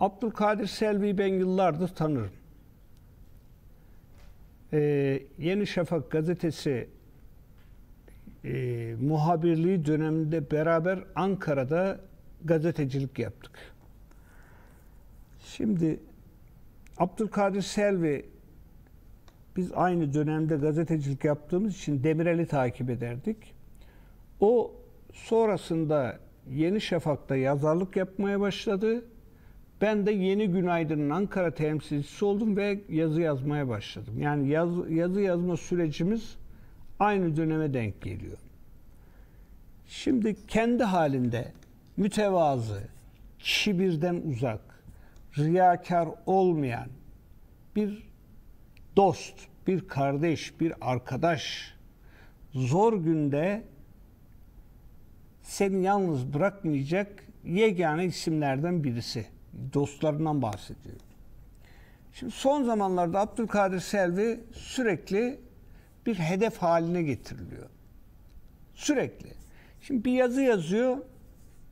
Abdülkadir Selvi ben yıllardır tanırım. Ee, Yeni Şafak gazetesi e, muhabirliği döneminde beraber Ankara'da gazetecilik yaptık. Şimdi Abdülkadir Selvi biz aynı dönemde gazetecilik yaptığımız için Demirel'i takip ederdik. O sonrasında Yeni Şafak'ta yazarlık yapmaya başladı ben de yeni günaydının Ankara temsilcisi oldum ve yazı yazmaya başladım. Yani yaz, yazı yazma sürecimiz aynı döneme denk geliyor. Şimdi kendi halinde mütevazı, kibirden uzak, riyakar olmayan bir dost, bir kardeş, bir arkadaş zor günde seni yalnız bırakmayacak yegane isimlerden birisi dostlarından bahsediyor. Şimdi son zamanlarda Abdülkadir Selvi sürekli bir hedef haline getiriliyor. Sürekli. Şimdi bir yazı yazıyor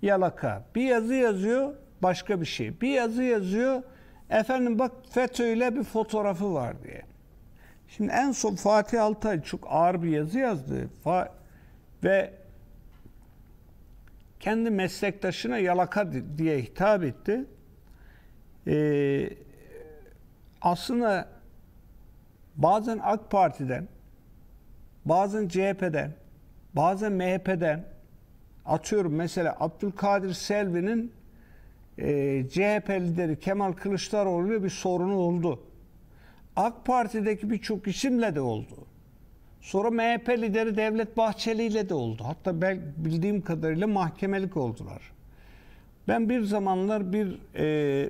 yalaka. Bir yazı yazıyor başka bir şey. Bir yazı yazıyor efendim bak FETÖ'yle bir fotoğrafı var diye. Şimdi en son Fatih Altay çok ağır bir yazı yazdı. Fa ve kendi meslektaşına yalaka diye hitap etti e, aslında bazen AK Parti'den, bazen CHP'den, bazen MHP'den atıyorum mesela Abdülkadir Selvi'nin e, CHP lideri Kemal Kılıçdaroğlu'yla bir sorunu oldu. AK Parti'deki birçok isimle de oldu. Sonra MHP lideri Devlet Bahçeli ile de oldu. Hatta ben bildiğim kadarıyla mahkemelik oldular. Ben bir zamanlar bir e,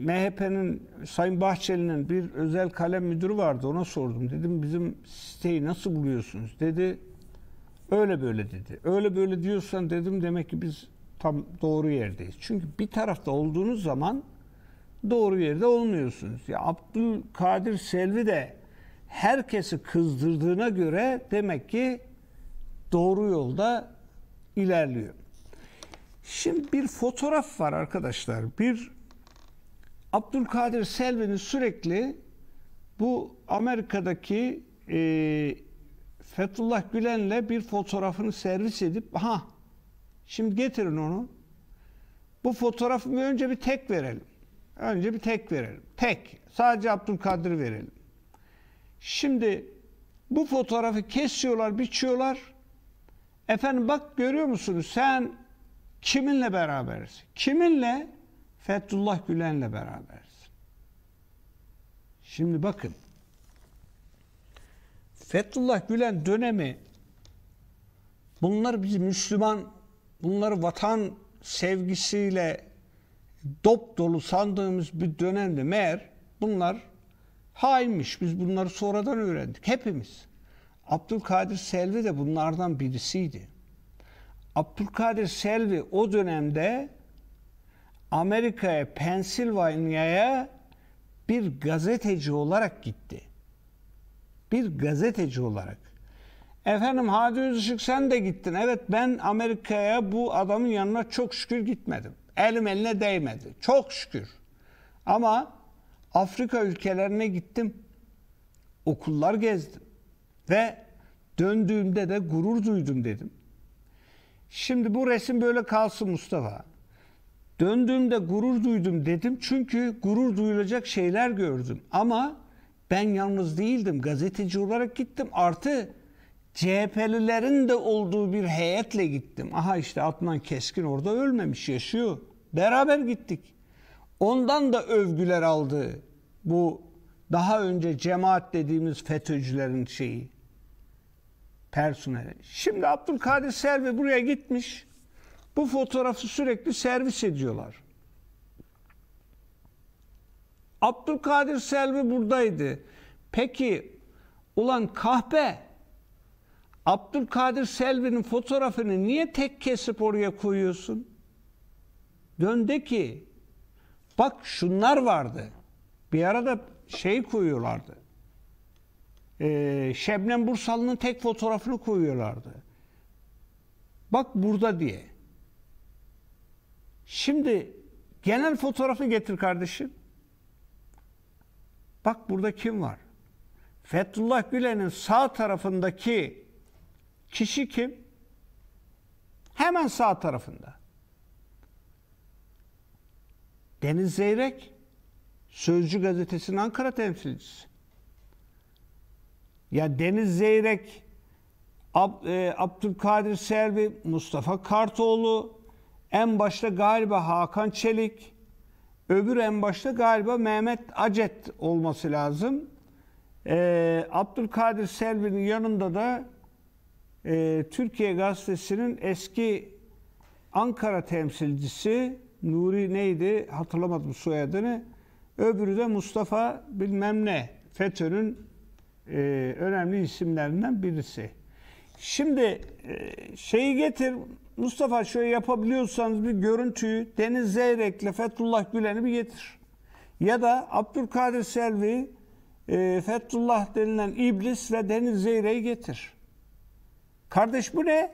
MHP'nin Sayın Bahçeli'nin bir özel kalem müdürü vardı ona sordum. Dedim bizim siteyi nasıl buluyorsunuz? Dedi öyle böyle dedi. Öyle böyle diyorsan dedim demek ki biz tam doğru yerdeyiz. Çünkü bir tarafta olduğunuz zaman doğru yerde olmuyorsunuz. Ya Abdülkadir Selvi de herkesi kızdırdığına göre demek ki doğru yolda ilerliyor. Şimdi bir fotoğraf var arkadaşlar. Bir Abdülkadir Selvi'nin sürekli bu Amerika'daki e, Fethullah Gülen'le bir fotoğrafını servis edip ha şimdi getirin onu. Bu fotoğrafı önce bir tek verelim. Önce bir tek verelim. Tek. Sadece Abdülkadir verelim. Şimdi bu fotoğrafı kesiyorlar, biçiyorlar. Efendim bak görüyor musunuz sen kiminle beraberiz? Kiminle? Fethullah Gülen'le beraberiz. Şimdi bakın. Fethullah Gülen dönemi bunlar biz Müslüman bunları vatan sevgisiyle dop dolu sandığımız bir dönemde meğer bunlar hainmiş. Biz bunları sonradan öğrendik. Hepimiz. Abdülkadir Selvi de bunlardan birisiydi. Abdülkadir Selvi o dönemde Amerika'ya, Pensilvanya'ya bir gazeteci olarak gitti. Bir gazeteci olarak. Efendim Hadi Özışık sen de gittin. Evet ben Amerika'ya bu adamın yanına çok şükür gitmedim. Elim eline değmedi. Çok şükür. Ama Afrika ülkelerine gittim. Okullar gezdim. Ve döndüğümde de gurur duydum dedim. Şimdi bu resim böyle kalsın Mustafa. Döndüğümde gurur duydum dedim çünkü gurur duyulacak şeyler gördüm. Ama ben yalnız değildim. Gazeteci olarak gittim. Artı CHP'lilerin de olduğu bir heyetle gittim. Aha işte Adnan Keskin orada ölmemiş, yaşıyor. Beraber gittik. Ondan da övgüler aldı bu daha önce cemaat dediğimiz FETÖ'cülerin şeyi, personeli. Şimdi Abdülkadir Selvi buraya gitmiş. Bu fotoğrafı sürekli servis ediyorlar. Abdülkadir Selvi buradaydı. Peki ulan kahpe Abdülkadir Selvi'nin fotoğrafını niye tek kesip oraya koyuyorsun? Dönde ki bak şunlar vardı. Bir arada şey koyuyorlardı. Ee, Şebnem Bursalı'nın tek fotoğrafını koyuyorlardı. Bak burada diye. Şimdi genel fotoğrafı getir kardeşim. Bak burada kim var? Fethullah Gülen'in sağ tarafındaki kişi kim? Hemen sağ tarafında. Deniz Zeyrek, Sözcü Gazetesi'nin Ankara temsilcisi. Ya Deniz Zeyrek, Ab, e, Abdülkadir Selvi, Mustafa Kartoğlu, en başta galiba Hakan Çelik, öbür en başta galiba Mehmet Acet olması lazım. Ee, Abdülkadir Selvi'nin yanında da e, Türkiye Gazetesi'nin eski Ankara temsilcisi Nuri neydi hatırlamadım soyadını. Öbürü de Mustafa bilmem ne FETÖ'nün e, önemli isimlerinden birisi. Şimdi e, şeyi getir Mustafa şöyle yapabiliyorsanız bir görüntüyü Deniz Zeyrek'le Fethullah Gülen'i bir getir. Ya da Abdülkadir Selvi, e, Fethullah denilen iblis ve Deniz Zeyrek'i getir. Kardeş bu ne?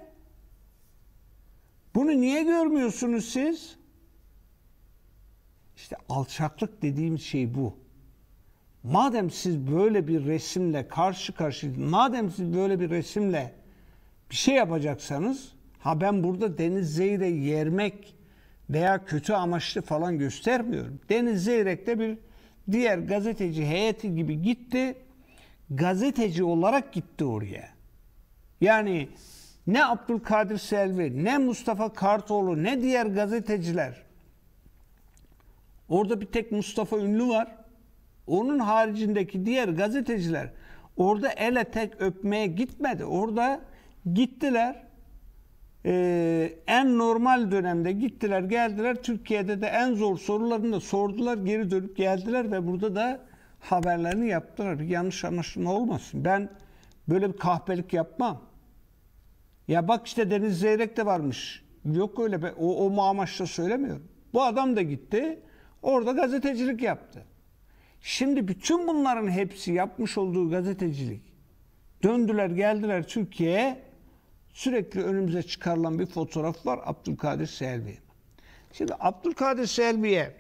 Bunu niye görmüyorsunuz siz? İşte alçaklık dediğim şey bu. Madem siz böyle bir resimle karşı karşı, madem siz böyle bir resimle bir şey yapacaksanız Ha ben burada Deniz Zeyrek yermek veya kötü amaçlı falan göstermiyorum. Deniz Zeyrek de bir diğer gazeteci heyeti gibi gitti. Gazeteci olarak gitti oraya. Yani ne Abdülkadir Selvi, ne Mustafa Kartoğlu, ne diğer gazeteciler. Orada bir tek Mustafa Ünlü var. Onun haricindeki diğer gazeteciler orada ele tek öpmeye gitmedi. Orada gittiler ee, en normal dönemde gittiler geldiler Türkiye'de de en zor sorularını da sordular geri dönüp geldiler ve burada da haberlerini yaptılar. Bir Yanlış anlaşılma olmasın. Ben böyle bir kahpelik yapmam. Ya bak işte Deniz Zeyrek de varmış. Yok öyle be. O, o amaçla söylemiyorum. Bu adam da gitti. Orada gazetecilik yaptı. Şimdi bütün bunların hepsi yapmış olduğu gazetecilik. Döndüler geldiler Türkiye'ye sürekli önümüze çıkarılan bir fotoğraf var Abdülkadir Selvi. Şimdi Abdülkadir Selvi'ye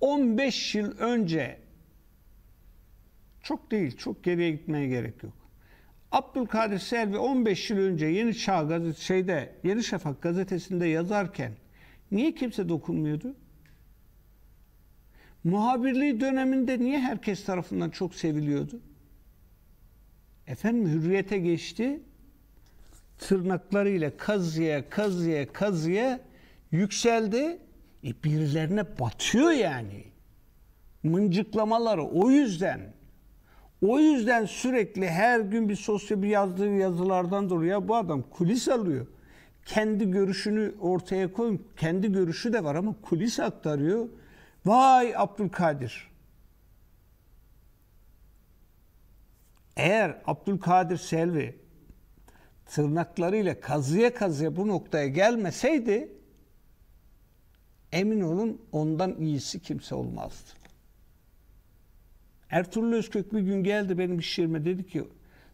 15 yıl önce çok değil, çok geriye gitmeye gerek yok. Abdülkadir Selvi 15 yıl önce Yeni Çağ gazete şeyde Yeni Şafak gazetesinde yazarken niye kimse dokunmuyordu? Muhabirliği döneminde niye herkes tarafından çok seviliyordu? Efendim hürriyete geçti. Tırnaklarıyla kazıya kazıya kazıya yükseldi. E birilerine batıyor yani. Mıncıklamaları o yüzden. O yüzden sürekli her gün bir sosyal bir yazdığı yazılardan dolayı ya bu adam kulis alıyor. Kendi görüşünü ortaya koyun. Kendi görüşü de var ama kulis aktarıyor. Vay Abdülkadir. Eğer Abdülkadir Selvi tırnaklarıyla kazıya kazıya bu noktaya gelmeseydi emin olun ondan iyisi kimse olmazdı. Ertuğrul Özkök bir gün geldi benim iş yerime dedi ki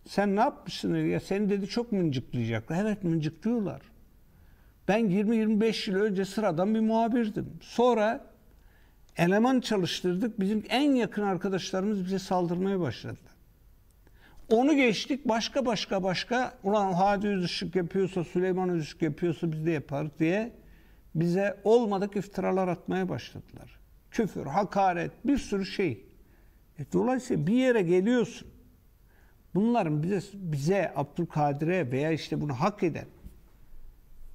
sen ne yapmışsın ya seni dedi çok mıncıklayacaklar. Evet mıncıklıyorlar. Ben 20-25 yıl önce sıradan bir muhabirdim. Sonra eleman çalıştırdık. Bizim en yakın arkadaşlarımız bize saldırmaya başladılar. Onu geçtik başka başka başka ulan Hadi Özışık yapıyorsa Süleyman Özışık yapıyorsa biz de yaparız diye bize olmadık iftiralar atmaya başladılar. Küfür, hakaret bir sürü şey. E, dolayısıyla bir yere geliyorsun. Bunların bize, bize Abdülkadir'e veya işte bunu hak eden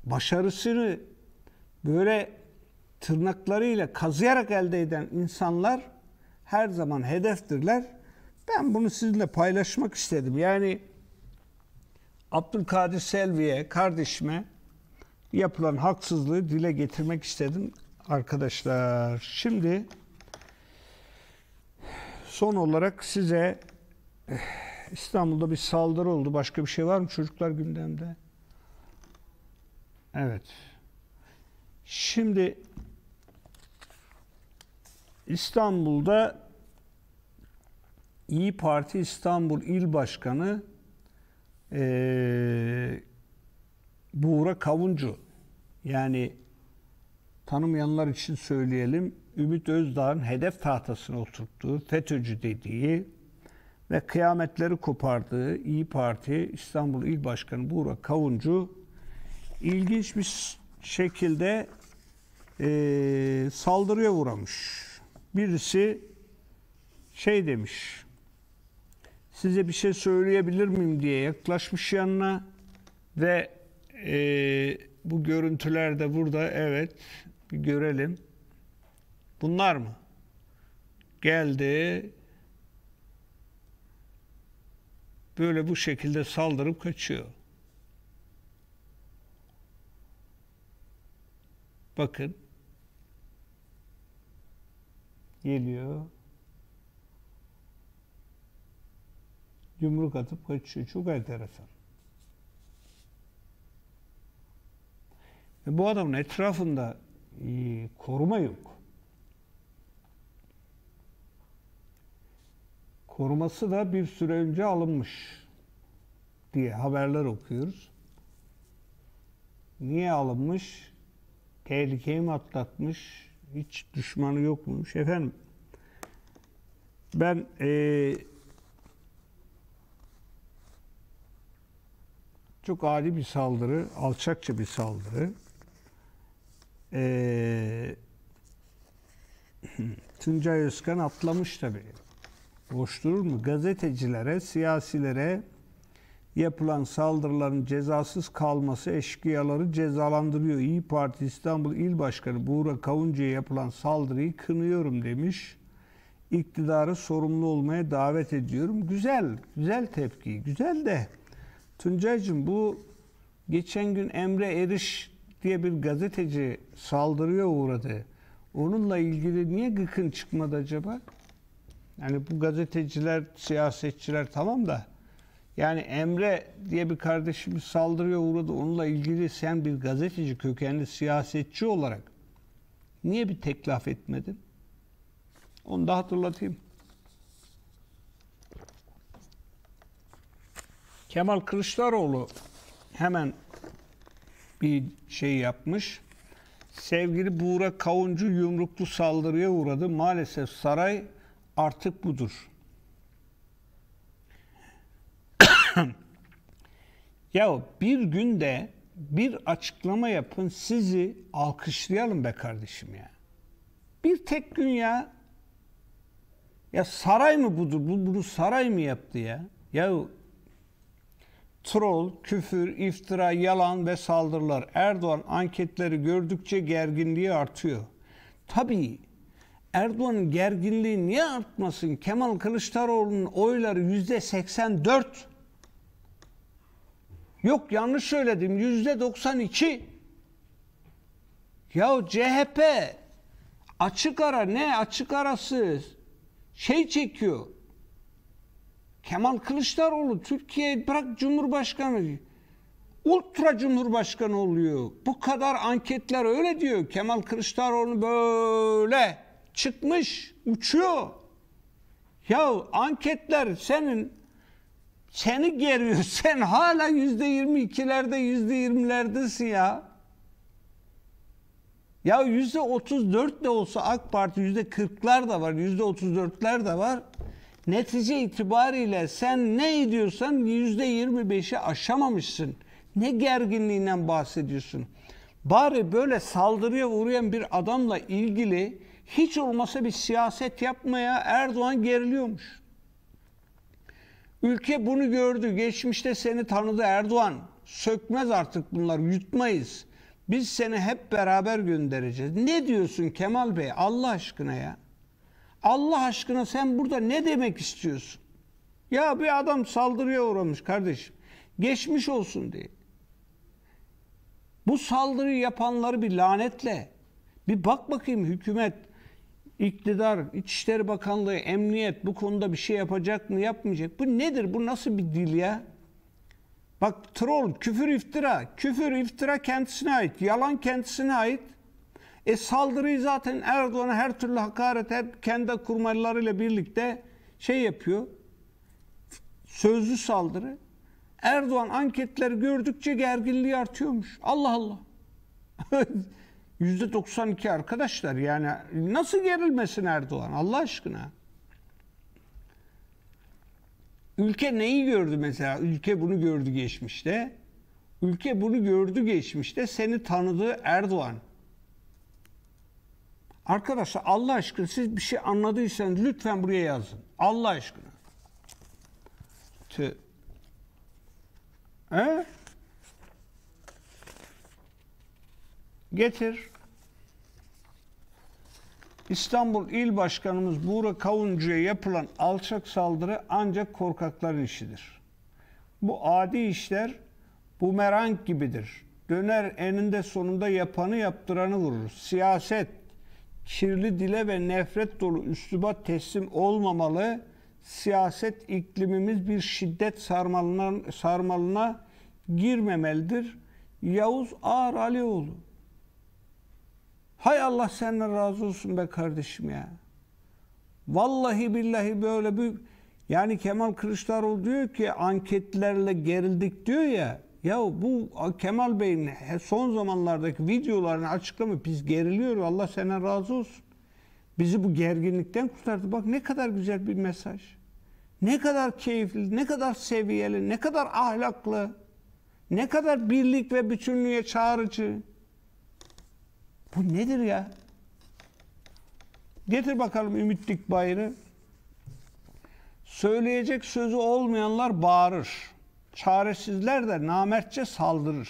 başarısını böyle tırnaklarıyla kazıyarak elde eden insanlar her zaman hedeftirler ben bunu sizinle paylaşmak istedim. Yani Abdülkadir Selvi'ye, kardeşime yapılan haksızlığı dile getirmek istedim arkadaşlar. Şimdi son olarak size eh, İstanbul'da bir saldırı oldu. Başka bir şey var mı çocuklar gündemde? Evet. Şimdi İstanbul'da İyi Parti İstanbul İl Başkanı e, Buğra Kavuncu yani tanımayanlar için söyleyelim Ümit Özdağ'ın hedef tahtasına oturttuğu, FETÖ'cü dediği ve kıyametleri kopardığı İyi Parti İstanbul İl Başkanı Buğra Kavuncu ilginç bir şekilde e, saldırıya uğramış. Birisi şey demiş, size bir şey söyleyebilir miyim diye yaklaşmış yanına ve e, bu görüntüler de burada evet bir görelim. Bunlar mı? Geldi. Böyle bu şekilde saldırıp kaçıyor. Bakın. Geliyor. yumruk atıp kaçıyor. Çok enteresan. Ve bu adamın etrafında e, koruma yok. Koruması da bir süre önce alınmış diye haberler okuyoruz. Niye alınmış? Tehlikeyi mi atlatmış? Hiç düşmanı yokmuş. Efendim ben eee Çok adi bir saldırı, alçakça bir saldırı. Ee, Tuncay Özkan atlamış tabii. Boş durur mu? Gazetecilere, siyasilere yapılan saldırıların cezasız kalması eşkıyaları cezalandırıyor. İyi Parti İstanbul İl Başkanı Buğra Kavuncu'ya yapılan saldırıyı kınıyorum demiş. İktidarı sorumlu olmaya davet ediyorum. Güzel, güzel tepki. Güzel de Tuncay'cığım bu geçen gün Emre Eriş diye bir gazeteci saldırıya uğradı. Onunla ilgili niye gıkın çıkmadı acaba? Yani bu gazeteciler, siyasetçiler tamam da yani Emre diye bir kardeşimiz saldırıya uğradı. Onunla ilgili sen bir gazeteci kökenli siyasetçi olarak niye bir teklaf etmedin? Onu da hatırlatayım. Kemal Kılıçdaroğlu hemen bir şey yapmış. Sevgili Buğra Kavuncu yumruklu saldırıya uğradı. Maalesef saray artık budur. ya bir günde bir açıklama yapın sizi alkışlayalım be kardeşim ya. Bir tek gün ya. Ya saray mı budur? Bu, bunu saray mı yaptı ya? Ya troll, küfür, iftira, yalan ve saldırılar. Erdoğan anketleri gördükçe gerginliği artıyor. Tabii Erdoğan'ın gerginliği niye artmasın? Kemal Kılıçdaroğlu'nun oyları yüzde 84. Yok yanlış söyledim yüzde 92. Ya CHP açık ara ne açık arası şey çekiyor. Kemal Kılıçdaroğlu Türkiye bırak Cumhurbaşkanı ultra cumhurbaşkanı oluyor. Bu kadar anketler öyle diyor. Kemal Kılıçdaroğlu böyle çıkmış uçuyor. Ya anketler senin seni geriyor. Sen hala yüzde yirmi ikilerde yüzde yirmilerdesin ya. Ya yüzde otuz dört de olsa AK Parti yüzde kırklar da var. Yüzde otuz dörtler de var. Netice itibariyle sen ne ediyorsan %25'i aşamamışsın. Ne gerginliğinden bahsediyorsun? Bari böyle saldırıya uğrayan bir adamla ilgili hiç olmasa bir siyaset yapmaya Erdoğan geriliyormuş. Ülke bunu gördü. Geçmişte seni tanıdı Erdoğan. Sökmez artık bunlar, yutmayız. Biz seni hep beraber göndereceğiz. Ne diyorsun Kemal Bey Allah aşkına ya? Allah aşkına sen burada ne demek istiyorsun? Ya bir adam saldırıya uğramış kardeşim. Geçmiş olsun diye. Bu saldırıyı yapanları bir lanetle. Bir bak bakayım hükümet, iktidar, İçişleri Bakanlığı, Emniyet bu konuda bir şey yapacak mı, yapmayacak. Bu nedir? Bu nasıl bir dil ya? Bak troll, küfür iftira. Küfür iftira kendisine ait. Yalan kendisine ait. E saldırıyı zaten Erdoğan'a her türlü hakaret hep kendi kurmaylarıyla birlikte şey yapıyor. Sözlü saldırı. Erdoğan anketleri gördükçe gerginliği artıyormuş. Allah Allah. %92 arkadaşlar yani nasıl gerilmesin Erdoğan Allah aşkına? Ülke neyi gördü mesela? Ülke bunu gördü geçmişte. Ülke bunu gördü geçmişte. Seni tanıdığı Erdoğan. Arkadaşlar Allah aşkına siz bir şey anladıysanız lütfen buraya yazın. Allah aşkına. Tü. He? Getir. İstanbul İl Başkanımız Buğra Kavuncu'ya yapılan alçak saldırı ancak korkakların işidir. Bu adi işler bumerang gibidir. Döner eninde sonunda yapanı yaptıranı vurur. Siyaset kirli dile ve nefret dolu üsluba teslim olmamalı. Siyaset iklimimiz bir şiddet sarmalına, sarmalına girmemelidir. Yavuz Ağar Alioğlu. Hay Allah senden razı olsun be kardeşim ya. Vallahi billahi böyle bir yani Kemal Kılıçdaroğlu diyor ki anketlerle gerildik diyor ya. Ya bu Kemal Bey'in son zamanlardaki videolarını açıklama biz geriliyoruz. Allah senden razı olsun. Bizi bu gerginlikten kurtardı. Bak ne kadar güzel bir mesaj. Ne kadar keyifli, ne kadar seviyeli, ne kadar ahlaklı. Ne kadar birlik ve bütünlüğe çağrıcı. Bu nedir ya? Getir bakalım ümitlik bayrağı. Söyleyecek sözü olmayanlar bağırır çaresizler de namertçe saldırır.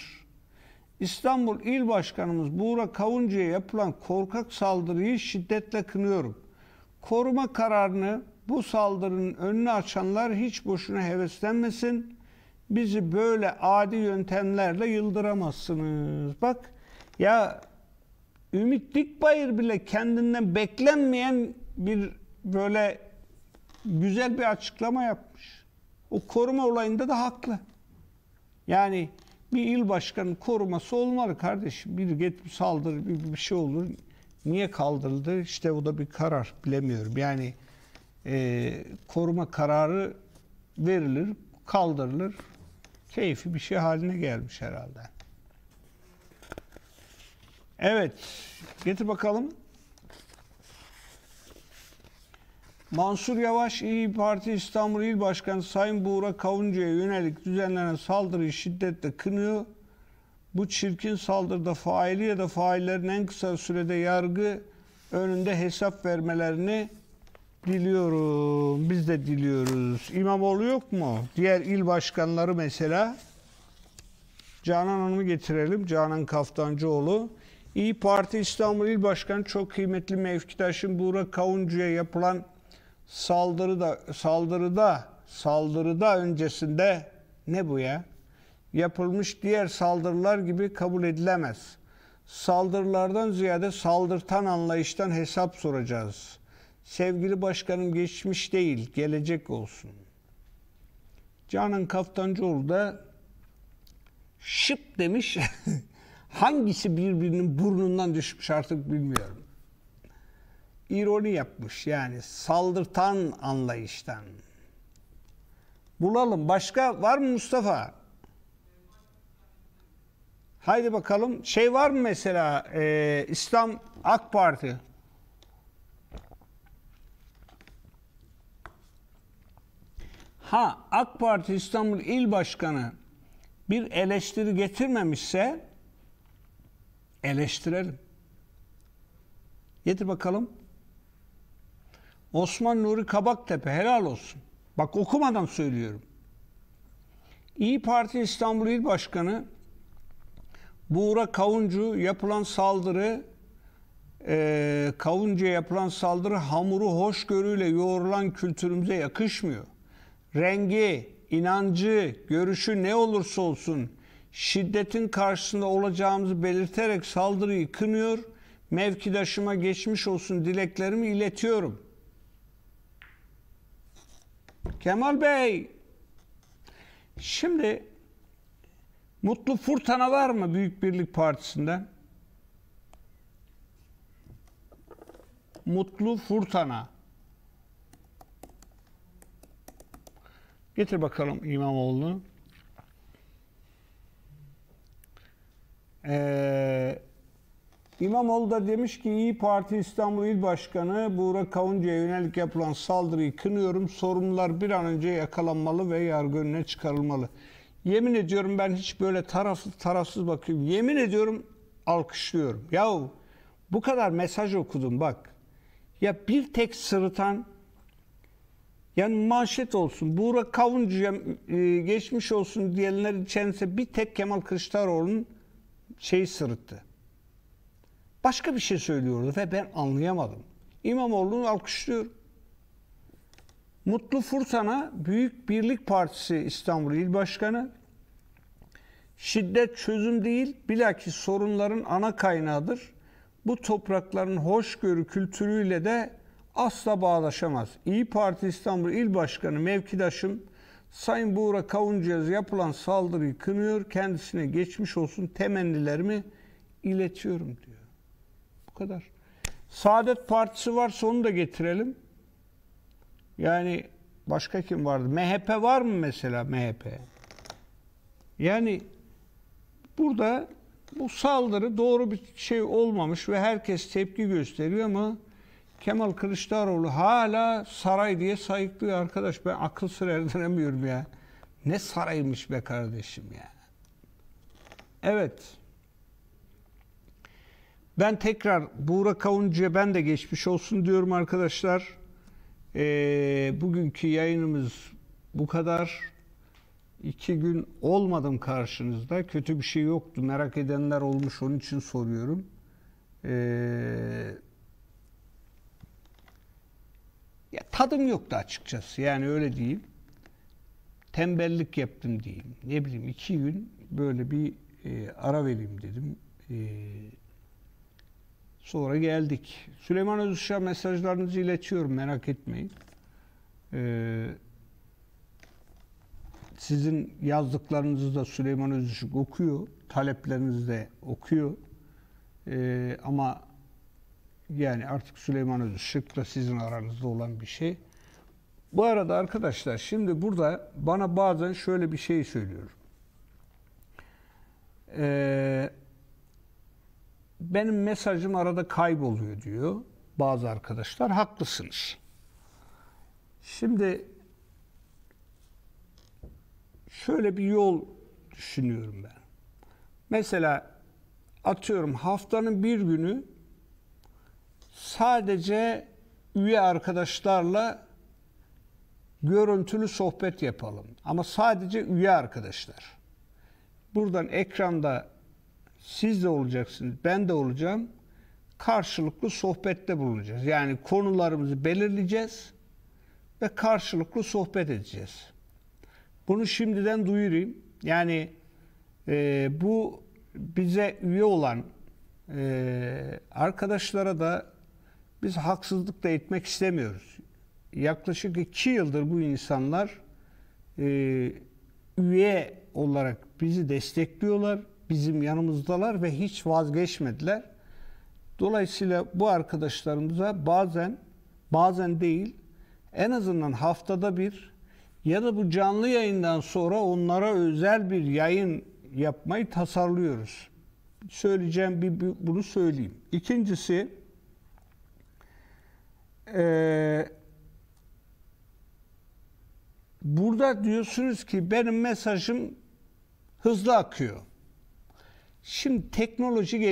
İstanbul İl Başkanımız Buğra Kavuncu'ya yapılan korkak saldırıyı şiddetle kınıyorum. Koruma kararını bu saldırının önünü açanlar hiç boşuna heveslenmesin. Bizi böyle adi yöntemlerle yıldıramazsınız. Bak ya Ümit Dikbayır bile kendinden beklenmeyen bir böyle güzel bir açıklama yaptı. O koruma olayında da haklı. Yani bir il başkanı koruması olmalı kardeşim. Bir get saldırı bir, bir şey olur. Niye kaldırıldı? İşte o da bir karar bilemiyorum. Yani e, koruma kararı verilir, kaldırılır. Keyfi bir şey haline gelmiş herhalde. Evet, getir bakalım. Mansur Yavaş İyi Parti İstanbul İl Başkanı Sayın Buğra Kavuncu'ya yönelik düzenlenen saldırıyı şiddetle kınıyor. Bu çirkin saldırıda faili ya da faillerin en kısa sürede yargı önünde hesap vermelerini diliyorum. Biz de diliyoruz. İmamoğlu yok mu? Diğer il başkanları mesela. Canan Hanım'ı getirelim. Canan Kaftancıoğlu. İyi Parti İstanbul İl Başkanı çok kıymetli mevkidaşım Buğra Kavuncu'ya yapılan saldırıda saldırıda saldırıda öncesinde ne bu ya? Yapılmış diğer saldırılar gibi kabul edilemez. Saldırılardan ziyade saldırtan anlayıştan hesap soracağız. Sevgili başkanım geçmiş değil, gelecek olsun. Canan Kaftancıoğlu da şıp demiş. Hangisi birbirinin burnundan düşmüş artık bilmiyorum ironi yapmış yani saldırtan anlayıştan. Bulalım. Başka var mı Mustafa? Haydi bakalım. Şey var mı mesela e, İslam AK Parti? Ha AK Parti İstanbul İl Başkanı bir eleştiri getirmemişse eleştirelim. Getir bakalım. Osman Nuri Kabaktepe helal olsun. Bak okumadan söylüyorum. İyi Parti İstanbul İl Başkanı Buğra Kavuncu yapılan saldırı e, Kavuncu'ya yapılan saldırı hamuru hoşgörüyle yoğrulan kültürümüze yakışmıyor. Rengi, inancı, görüşü ne olursa olsun şiddetin karşısında olacağımızı belirterek saldırıyı kınıyor. Mevkidaşıma geçmiş olsun dileklerimi iletiyorum.'' Kemal Bey. Şimdi Mutlu Furtana var mı Büyük Birlik Partisi'nden? Mutlu Furtana. Getir bakalım İmamoğlu'nu. Eee İmamoğlu da demiş ki İyi Parti İstanbul İl Başkanı Buğra Kavuncu'ya yönelik yapılan saldırıyı kınıyorum. Sorumlular bir an önce yakalanmalı ve yargı önüne çıkarılmalı. Yemin ediyorum ben hiç böyle tarafsız, tarafsız bakıyorum. Yemin ediyorum alkışlıyorum. Yahu bu kadar mesaj okudum bak. Ya bir tek sırıtan yani manşet olsun, Buğra Kavuncu'ya e, geçmiş olsun diyenler içerisinde bir tek Kemal Kılıçdaroğlu'nun şeyi sırıttı başka bir şey söylüyordu ve ben anlayamadım. İmamoğlu'nu alkışlıyorum. Mutlu Fursan'a Büyük Birlik Partisi İstanbul İl Başkanı şiddet çözüm değil bilakis sorunların ana kaynağıdır. Bu toprakların hoşgörü kültürüyle de asla bağdaşamaz. İyi Parti İstanbul İl Başkanı mevkidaşım Sayın Buğra Kavuncu'ya yapılan saldırıyı kınıyor. Kendisine geçmiş olsun temennilerimi iletiyorum diyor. Bu kadar. Saadet Partisi varsa onu da getirelim. Yani başka kim vardı? MHP var mı mesela MHP? Yani burada bu saldırı doğru bir şey olmamış ve herkes tepki gösteriyor ama Kemal Kılıçdaroğlu hala saray diye sayıklıyor arkadaş. Ben akıl sır erdiremiyorum ya. Ne saraymış be kardeşim ya. Evet. Ben tekrar Buğra Kavuncu'ya ben de geçmiş olsun diyorum arkadaşlar. Ee, bugünkü yayınımız bu kadar. İki gün olmadım karşınızda. Kötü bir şey yoktu. Merak edenler olmuş. Onun için soruyorum. Ee, ya tadım yoktu açıkçası. Yani öyle değil. Tembellik yaptım diyeyim. Ne bileyim iki gün böyle bir e, ara vereyim dedim. E, Sonra geldik. Süleyman Özüş'a mesajlarınızı iletiyorum merak etmeyin. Ee, sizin yazdıklarınızı da Süleyman Özüşük okuyor. Taleplerinizi de okuyor. Ee, ama yani artık Süleyman Özüşük da sizin aranızda olan bir şey. Bu arada arkadaşlar şimdi burada bana bazen şöyle bir şey söylüyorum. Eee benim mesajım arada kayboluyor diyor bazı arkadaşlar. Haklısınız. Şimdi şöyle bir yol düşünüyorum ben. Mesela atıyorum haftanın bir günü sadece üye arkadaşlarla görüntülü sohbet yapalım. Ama sadece üye arkadaşlar. Buradan ekranda siz de olacaksınız, ben de olacağım. Karşılıklı sohbette bulunacağız. Yani konularımızı belirleyeceğiz ve karşılıklı sohbet edeceğiz. Bunu şimdiden duyurayım. Yani e, bu bize üye olan e, arkadaşlara da biz haksızlık da etmek istemiyoruz. Yaklaşık iki yıldır bu insanlar e, üye olarak bizi destekliyorlar bizim yanımızdalar ve hiç vazgeçmediler. Dolayısıyla bu arkadaşlarımıza bazen bazen değil en azından haftada bir ya da bu canlı yayından sonra onlara özel bir yayın yapmayı tasarlıyoruz. Söyleyeceğim bir, bir bunu söyleyeyim. İkincisi e, burada diyorsunuz ki benim mesajım hızlı akıyor. Şimdi teknoloji geliyor.